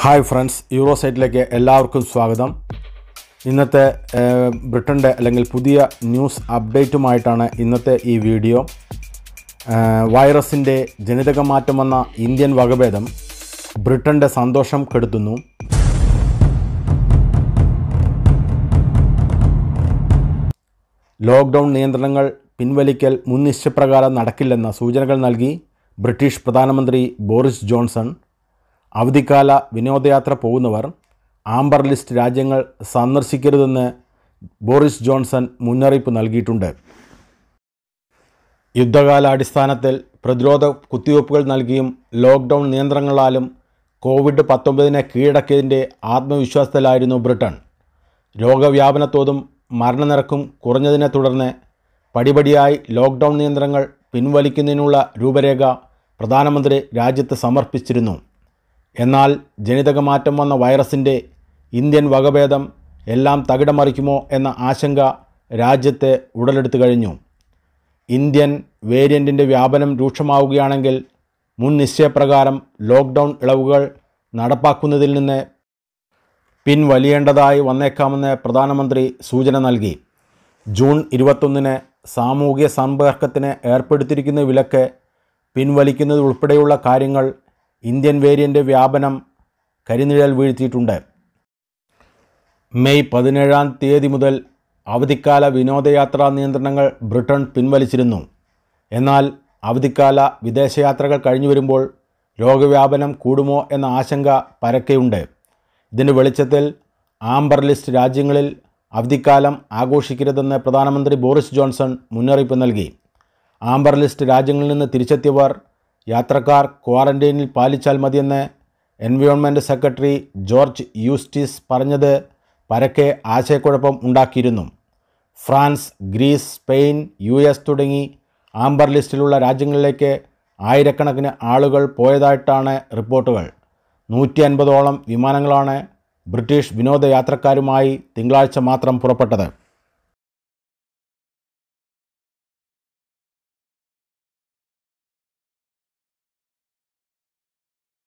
hi friends euro സൈറ്റിലേക്ക് എല്ലാവർക്കും സ്വാഗതം ഇന്നത്തെ ബ്രിട്ടൻ്റെ അല്ലെങ്കിൽ പുതിയ ന്യൂസ് അപ്ഡേറ്റുമായിട്ടാണ് ഇന്നത്തെ ഈ വീഡിയോ വൈറസിൻ്റെ ജനിതക മാറ്റം വന്ന ഇന്ത്യൻ വകഭേദം ബ്രിട്ടൻ്റെ സന്തോഷം കെടുത്തുന്നു ലോക്ക്ഡൗൺ നിയന്ത്രണങ്ങൾ പിൻവലിക്കൽ മുൻനിശ്ചയപ്രകാരം നടക്കില്ലെന്ന സൂചനകൾ നൽകി ബ്രിട്ടീഷ് പ്രധാനമന്ത്രി ബോറിസ് ജോൺസൺ അവധിക്കാല വിനോദയാത്ര പോകുന്നവർ ആംബർ ലിസ്റ്റ് രാജ്യങ്ങൾ സന്ദർശിക്കരുതെന്ന് ബോറിസ് ജോൺസൺ മുന്നറിയിപ്പ് നൽകിയിട്ടുണ്ട് യുദ്ധകാലാടിസ്ഥാനത്തിൽ പ്രതിരോധ കുത്തിവയ്പ്പുകൾ നൽകിയും ലോക്ക്ഡൗൺ നിയന്ത്രണങ്ങളാലും കോവിഡ് പത്തൊമ്പതിനെ കീഴടക്കിയതിൻ്റെ ആത്മവിശ്വാസത്തിലായിരുന്നു ബ്രിട്ടൻ രോഗവ്യാപനത്തോതും മരണനിരക്കും കുറഞ്ഞതിനെ തുടർന്ന് പടിപടിയായി ലോക്ക്ഡൗൺ നിയന്ത്രണങ്ങൾ പിൻവലിക്കുന്നതിനുള്ള രൂപരേഖ പ്രധാനമന്ത്രി രാജ്യത്ത് സമർപ്പിച്ചിരുന്നു എന്നാൽ ജനിതകമാറ്റം വന്ന വൈറസിൻ്റെ ഇന്ത്യൻ വകഭേദം എല്ലാം തകിടമറിക്കുമോ എന്ന ആശങ്ക രാജ്യത്തെ ഉടലെടുത്തു കഴിഞ്ഞു ഇന്ത്യൻ വേരിയൻറ്റിൻ്റെ വ്യാപനം രൂക്ഷമാവുകയാണെങ്കിൽ മുൻ നിശ്ചയപ്രകാരം ലോക്ക്ഡൗൺ ഇളവുകൾ നടപ്പാക്കുന്നതിൽ നിന്ന് പിൻവലിയേണ്ടതായി വന്നേക്കാമെന്ന് പ്രധാനമന്ത്രി സൂചന നൽകി ജൂൺ ഇരുപത്തൊന്നിന് സാമൂഹ്യ സമ്പർക്കത്തിന് ഏർപ്പെടുത്തിയിരിക്കുന്ന വിലക്ക് പിൻവലിക്കുന്നതുൾപ്പെടെയുള്ള കാര്യങ്ങൾ ഇന്ത്യൻ വേരിയൻ്റ് വ്യാപനം കരിനിഴൽ വീഴ്ത്തിയിട്ടുണ്ട് മെയ് പതിനേഴാം തീയതി മുതൽ അവധിക്കാല വിനോദയാത്രാ നിയന്ത്രണങ്ങൾ ബ്രിട്ടൻ പിൻവലിച്ചിരുന്നു എന്നാൽ അവധിക്കാല വിദേശയാത്രകൾ കഴിഞ്ഞു വരുമ്പോൾ രോഗവ്യാപനം കൂടുമോ എന്ന ആശങ്ക പരക്കെയുണ്ട് ഇതിന് വെളിച്ചത്തിൽ ആംബർ ലിസ്റ്റ് രാജ്യങ്ങളിൽ അവധിക്കാലം ആഘോഷിക്കരുതെന്ന് പ്രധാനമന്ത്രി ബോറിസ് ജോൺസൺ മുന്നറിയിപ്പ് നൽകി ആംബർ ലിസ്റ്റ് രാജ്യങ്ങളിൽ നിന്ന് തിരിച്ചെത്തിയവർ യാത്രക്കാർ ക്വാറന്റൈനിൽ പാലിച്ചാൽ മതിയെന്ന് എൻവയോൺമെൻറ്റ് സെക്രട്ടറി ജോർജ് യൂസ്റ്റിസ് പറഞ്ഞത് പരക്കെ ആശയക്കുഴപ്പം ഉണ്ടാക്കിയിരുന്നു France Greece Spain U S തുടങ്ങി ആംബർ ലിസ്റ്റിലുള്ള രാജ്യങ്ങളിലേക്ക് ആയിരക്കണക്കിന് ആളുകൾ പോയതായിട്ടാണ് റിപ്പോർട്ടുകൾ നൂറ്റി അൻപതോളം വിമാനങ്ങളാണ് ബ്രിട്ടീഷ് വിനോദയാത്രക്കാരുമായി തിങ്കളാഴ്ച മാത്രം പുറപ്പെട്ടത്